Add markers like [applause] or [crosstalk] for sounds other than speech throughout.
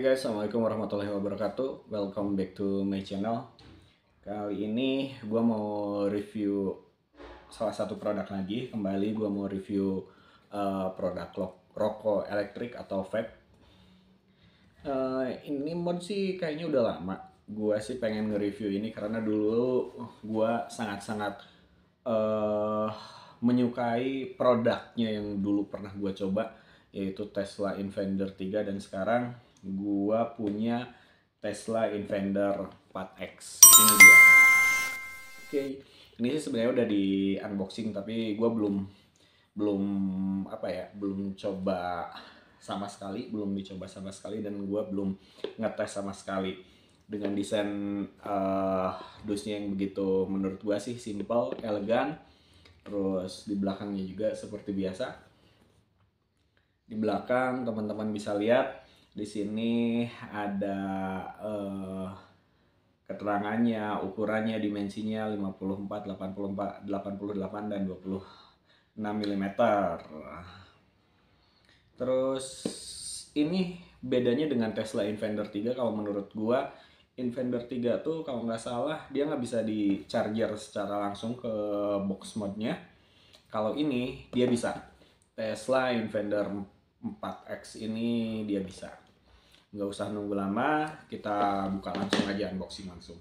Hai guys, Assalamualaikum warahmatullahi wabarakatuh Welcome back to my channel Kali ini gue mau review salah satu produk lagi Kembali gue mau review uh, produk rokok elektrik atau vape uh, Ini mod sih kayaknya udah lama Gue sih pengen nge-review ini karena dulu gue sangat-sangat uh, menyukai produknya yang dulu pernah gue coba yaitu Tesla Invader 3 dan sekarang gua punya Tesla Inventor 4X ini dia. Oke, okay. ini sih sebenarnya udah di unboxing tapi gua belum belum apa ya, belum coba sama sekali, belum dicoba sama sekali dan gua belum ngetes sama sekali dengan desain uh, eh, dusnya yang begitu menurut gua sih simple, elegan. Terus di belakangnya juga seperti biasa. Di belakang teman-teman bisa lihat di sini ada uh, keterangannya, ukurannya, dimensinya 54, 84, 88 dan 26 mm. Terus ini bedanya dengan Tesla Inventor 3 kalau menurut gua Inventor 3 tuh kalau nggak salah dia nggak bisa di charger secara langsung ke box mode-nya. Kalau ini dia bisa. Tesla Inventor 4X ini dia bisa nggak usah nunggu lama kita buka langsung aja unboxing langsung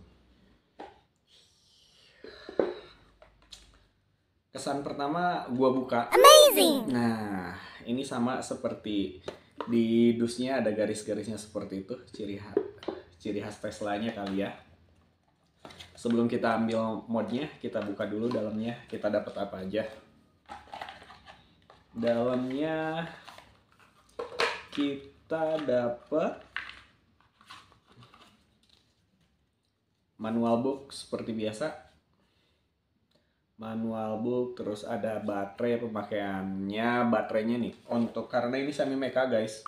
kesan pertama gua buka amazing nah ini sama seperti di dusnya ada garis-garisnya seperti itu ciri khas ciri khas tesla nya kali ya sebelum kita ambil modnya kita buka dulu dalamnya kita dapat apa aja dalamnya kita kita dapat manual book seperti biasa manual book terus ada baterai pemakaiannya baterainya nih untuk karena ini semi meka guys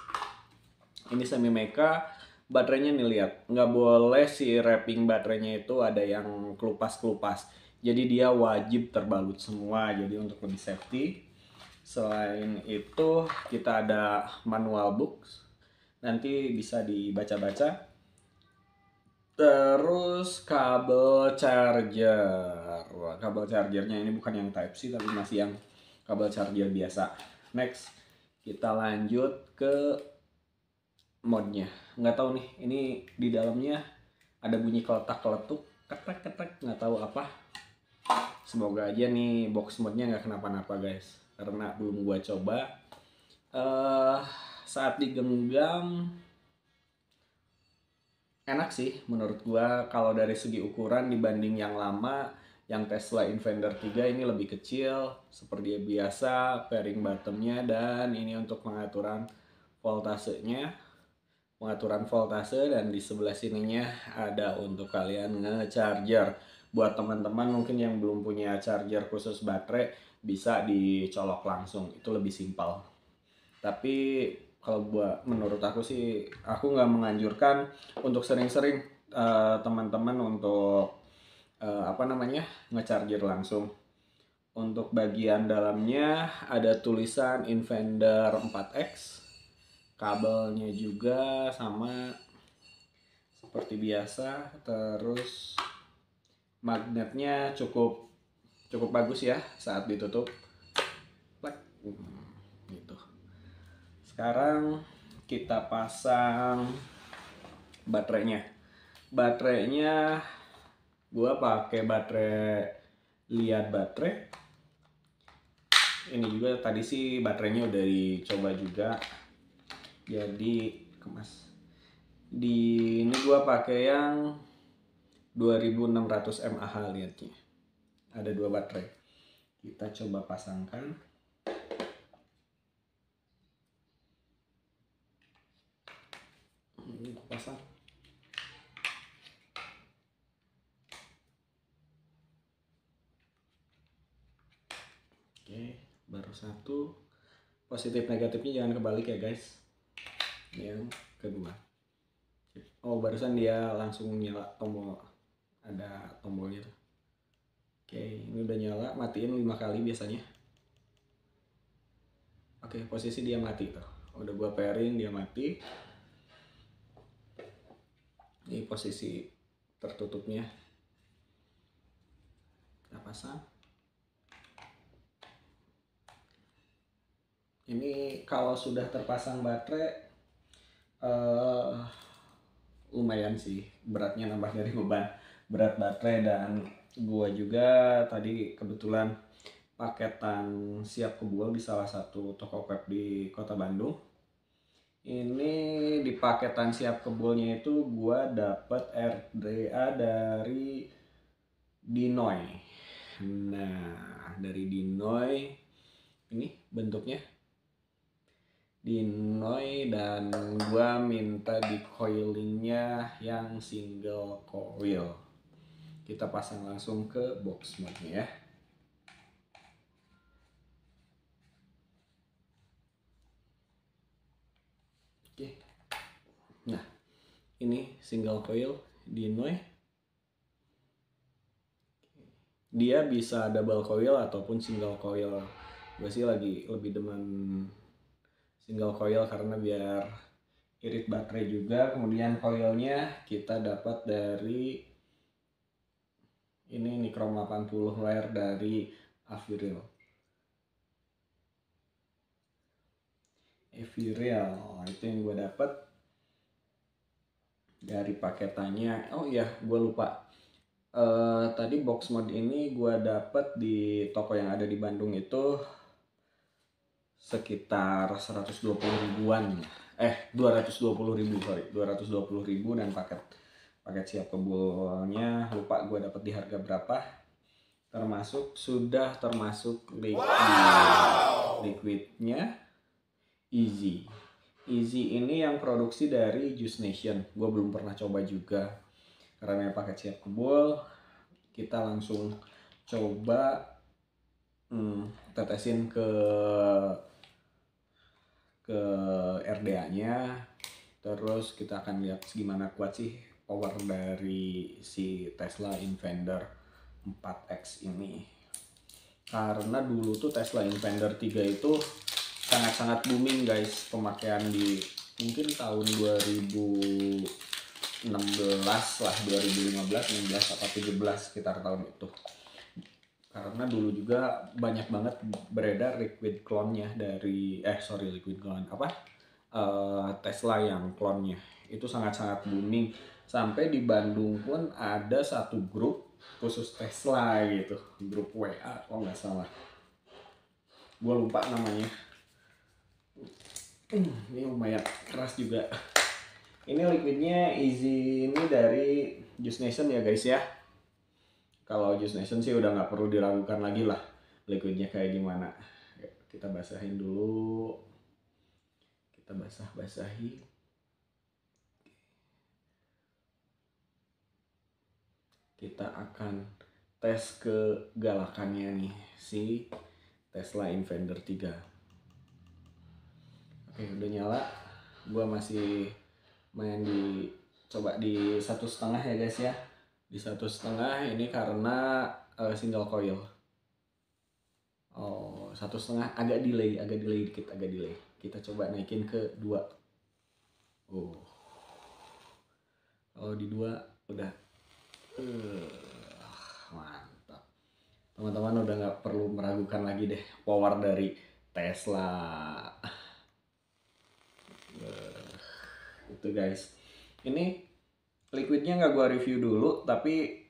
ini semi meka baterainya nih lihat nggak boleh si wrapping baterainya itu ada yang kelupas kelupas jadi dia wajib terbalut semua jadi untuk lebih safety selain itu kita ada manual book nanti bisa dibaca-baca terus kabel charger Wah, kabel chargernya ini bukan yang type C tapi masih yang kabel charger biasa next kita lanjut ke modnya nggak tahu nih ini di dalamnya ada bunyi keletak keletuk ketek ketek nggak tahu apa semoga aja nih box modnya nggak kenapa-napa guys karena belum gua coba uh, saat digenggam enak sih menurut gua kalau dari segi ukuran dibanding yang lama yang Tesla Inventor 3 ini lebih kecil seperti biasa pairing bottomnya dan ini untuk pengaturan voltasenya pengaturan voltase dan di sebelah sininya ada untuk kalian ngecharger buat teman-teman mungkin yang belum punya charger khusus baterai bisa dicolok langsung itu lebih simpel tapi kalau buat menurut aku sih aku nggak menganjurkan untuk sering-sering uh, teman-teman untuk uh, apa namanya ngecharger langsung untuk bagian dalamnya ada tulisan Invender 4X kabelnya juga sama seperti biasa terus magnetnya cukup cukup bagus ya saat ditutup Plek sekarang kita pasang baterainya baterainya gua pakai baterai lihat baterai ini juga tadi sih baterainya udah dicoba juga jadi kemas di ini gua pakai yang 2600 mAh lihatnya ada dua baterai kita coba pasangkan pasar oke baru satu positif negatifnya jangan kebalik ya guys yang kedua oh barusan dia langsung nyala tombol ada tombolnya tuh oke ini udah nyala matiin lima kali biasanya oke posisi dia mati tuh udah gua pairing dia mati ini posisi tertutupnya. Kita pasang. Ini kalau sudah terpasang baterai, uh, lumayan sih beratnya nambah dari beban berat baterai dan gua juga tadi kebetulan paketan siap kebual di salah satu toko web di kota Bandung ini di paketan siap kebulnya itu gua dapet RDA dari Dinoy nah dari Dinoy ini bentuknya Dinoy dan gua minta di coilingnya yang single coil kita pasang langsung ke box mode ya ini single coil di Noi dia bisa double coil ataupun single coil gue sih lagi lebih demen single coil karena biar irit baterai juga kemudian coilnya kita dapat dari ini Nikrom 80 layer dari Aviril Aviril itu yang gue dapat dari paketannya oh iya gue lupa uh, tadi box mod ini gue dapet di toko yang ada di Bandung itu sekitar 120 ribuan eh 220 ribu sorry 220 ribu dan paket paket siap kebulnya lupa gue dapet di harga berapa termasuk sudah termasuk liquid wow. liquidnya easy Easy ini yang produksi dari Juice Nation. Gue belum pernah coba juga. Karena pakai siap kebul, kita langsung coba hmm, tetesin ke ke RDA-nya. Terus kita akan lihat gimana kuat sih power dari si Tesla Invader 4X ini. Karena dulu tuh Tesla Invader 3 itu sangat-sangat booming guys pemakaian di mungkin tahun 2016 lah 2015 16 atau 17 sekitar tahun itu karena dulu juga banyak banget beredar liquid clone-nya dari eh sorry liquid clone apa uh, Tesla yang clone nya itu sangat-sangat booming sampai di Bandung pun ada satu grup khusus Tesla gitu grup WA kalau nggak salah gue lupa namanya Hmm, ini lumayan keras juga. Ini liquidnya easy ini dari Juice Nation ya guys ya. Kalau Juice Nation sih udah nggak perlu diragukan lagi lah liquidnya kayak gimana. Kita basahin dulu. Kita basah-basahi. Kita akan tes kegalakannya nih si Tesla Invader 3. Oke, udah nyala. Gua masih main di coba di satu setengah ya guys ya. Di satu setengah ini karena uh, single coil. Oh, satu setengah agak delay, agak delay dikit, agak delay. Kita coba naikin ke dua. Oh, kalau oh, di dua udah uh, mantap. Teman-teman udah nggak perlu meragukan lagi deh power dari Tesla. gitu guys ini liquidnya nggak gua review dulu tapi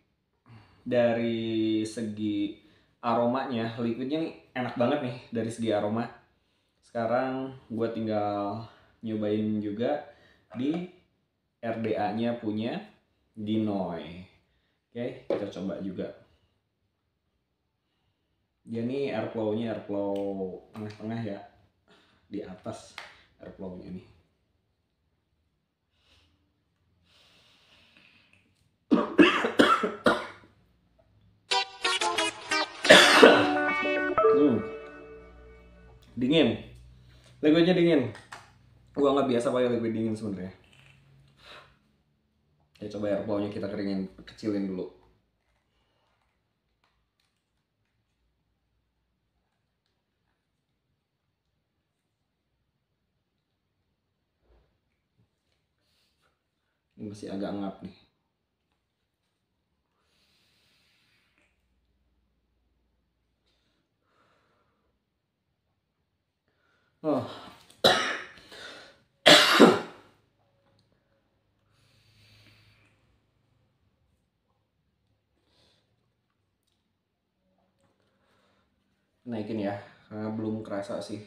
dari segi aromanya liquidnya enak banget nih dari segi aroma sekarang gua tinggal nyobain juga di RDA nya punya Dinoy oke kita coba juga dia nih airflow nya airflow tengah-tengah ya di atas airflow nya nih hmm. dingin liquidnya dingin gua nggak biasa pakai liquid dingin sebenarnya ya coba ya baunya kita keringin kecilin dulu masih agak ngap nih Oh. naikin ya karena belum kerasa sih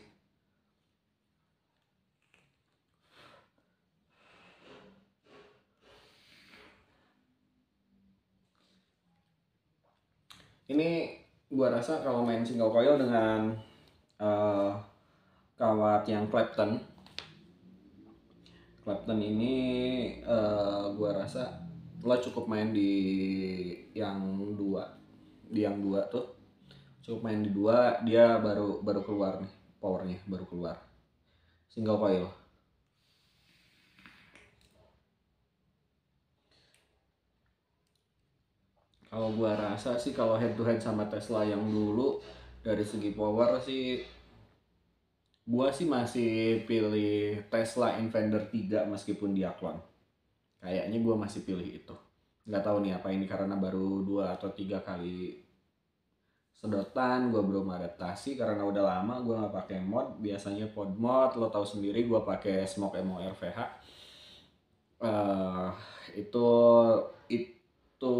ini gua rasa kalau main single coil dengan uh, kawat yang Clapton Clapton ini uh, gua rasa lo cukup main di yang dua di yang dua tuh cukup main di dua dia baru baru keluar nih powernya baru keluar single coil kalau gua rasa sih kalau head to head sama Tesla yang dulu dari segi power sih gua sih masih pilih Tesla Invader 3 meskipun dia klon. Kayaknya gua masih pilih itu. Nggak tahu nih apa ini karena baru dua atau tiga kali sedotan, gua belum adaptasi karena udah lama gua nggak pakai mod. Biasanya pod mod, lo tau sendiri gua pakai smoke rvh Uh, eh, itu itu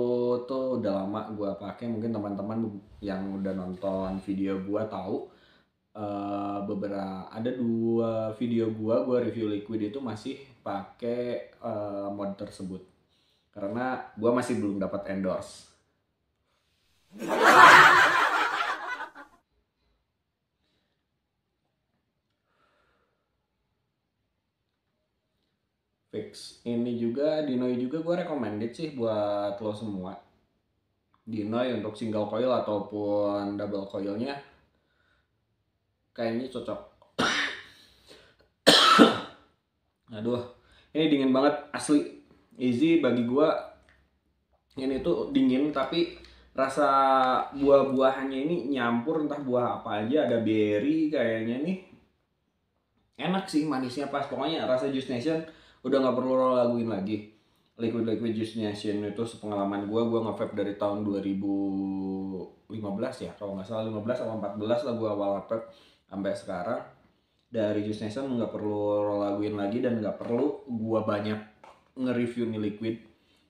tuh udah lama gua pakai mungkin teman-teman yang udah nonton video gua tahu beberapa ada dua video gua gua review liquid itu masih pakai uh, mod tersebut karena gua masih belum dapat endorse fix ini juga Dinoi juga gua recommended sih buat lo semua Dinoi untuk single coil ataupun double coilnya kayaknya cocok aduh ini dingin banget asli easy bagi gua ini tuh dingin tapi rasa buah-buahannya ini nyampur entah buah apa aja ada berry kayaknya nih enak sih manisnya pas pokoknya rasa Juice Nation udah nggak perlu lo laguin lagi Liquid Liquid Juice Nation itu sepengalaman gue gue ngevap dari tahun 2015 ya kalau nggak salah 15 atau 14 lah gue awal ngevap sampai sekarang dari Juice Nation nggak perlu laguin lagi dan nggak perlu gua banyak nge-review nih liquid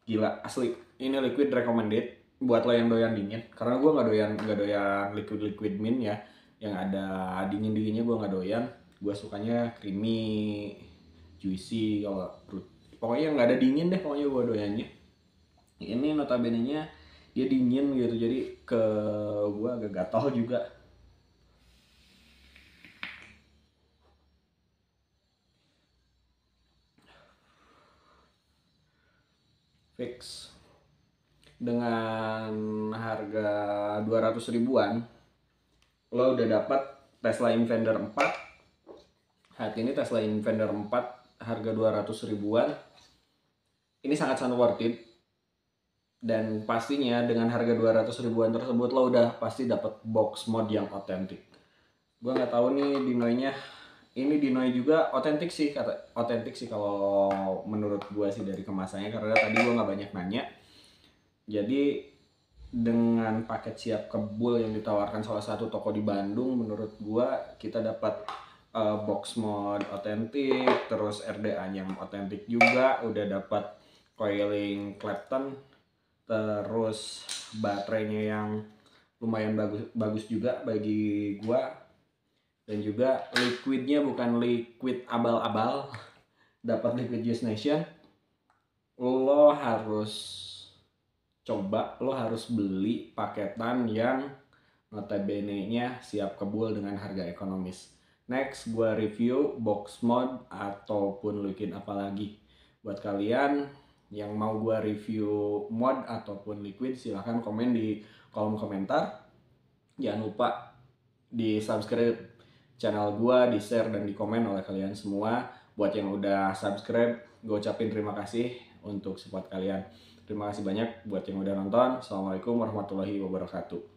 gila asli ini liquid recommended buat lo yang doyan dingin karena gua nggak doyan nggak doyan liquid liquid mint ya yang ada dingin dinginnya gua nggak doyan gua sukanya creamy juicy kalau fruit pokoknya nggak ada dingin deh pokoknya gua doyannya ini notabene nya dia dingin gitu jadi ke gua agak gatal juga fix dengan harga 200 ribuan lo udah dapat Tesla Invader 4 saat ini Tesla Invader 4 harga 200 ribuan ini sangat-sangat worth it dan pastinya dengan harga 200 ribuan tersebut lo udah pasti dapat box mod yang otentik gue nggak tahu nih dinoinya ini Dinoy juga otentik sih kata otentik sih kalau menurut gua sih dari kemasannya karena tadi gua nggak banyak nanya jadi dengan paket siap kebul yang ditawarkan salah satu toko di Bandung menurut gua kita dapat uh, box mod otentik terus RDA yang otentik juga udah dapat coiling Clapton terus baterainya yang lumayan bagus bagus juga bagi gua dan juga liquidnya bukan liquid abal-abal [laughs] dapat liquid juice nation lo harus coba lo harus beli paketan yang notabene nya siap kebul dengan harga ekonomis next gue review box mod ataupun liquid apalagi buat kalian yang mau gue review mod ataupun liquid silahkan komen di kolom komentar jangan lupa di subscribe channel gue, di share dan di komen oleh kalian semua. Buat yang udah subscribe, gue ucapin terima kasih untuk support kalian. Terima kasih banyak buat yang udah nonton. Assalamualaikum warahmatullahi wabarakatuh.